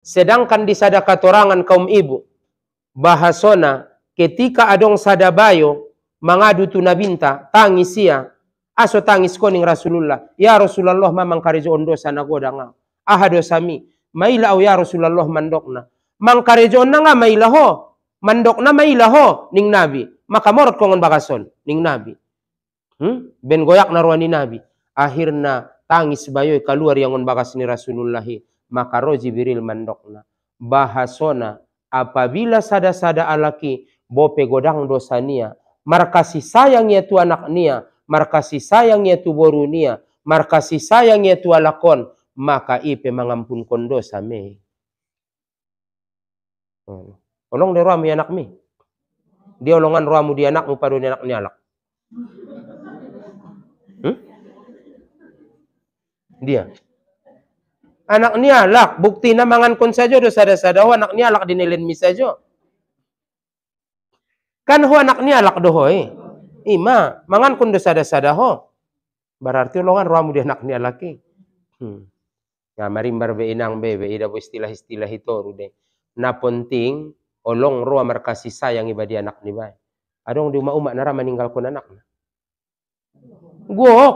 Sedangkan di sadaka torangan kaum ibu, bahasona ketika adong sadabayo tu tunabinta tangis ia aso tangis koning Rasulullah ya Rasulullah mamang karejo sana goda nga dosami maila au ya Rasulullah mandokna mangkarejo na nga maila ho mandok maila ho ning nabi Maka makamorot kongon bakason ning nabi hmm? ben goyak naruani nabi akhirna tangis bayo kaluar yangon bakas ni Rasulullah maka roji biril mandokna bahasona apabila sada-sada alaki bope godang dosa nia markasi sayangnya tu anak nia markasi sayang sayangnya tu nia markasi sayangnya tu alakon maka ipe mengampun kondosa me hmm. olong de anak me dia olongan ruamu di anak padu anak ni hmm? dia anak ni alak bukti na kun saja do sada-sada oh, anak ni alak dinilin mi saja kan ho anak ni alak do hoy eh? ima mangan kun do sada-sada ho berarti ulungan ramu di anak alaki eh? hmm. Ya, mari marimbar be inang be be ida istilah-istilah itu rude na penting olong roa merkasi sayang ibadi anak ni bae adong di umak uma nara meninggalkan anak gua guok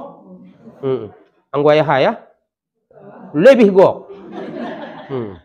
hmm. anggo ayah ya 레비고. 음.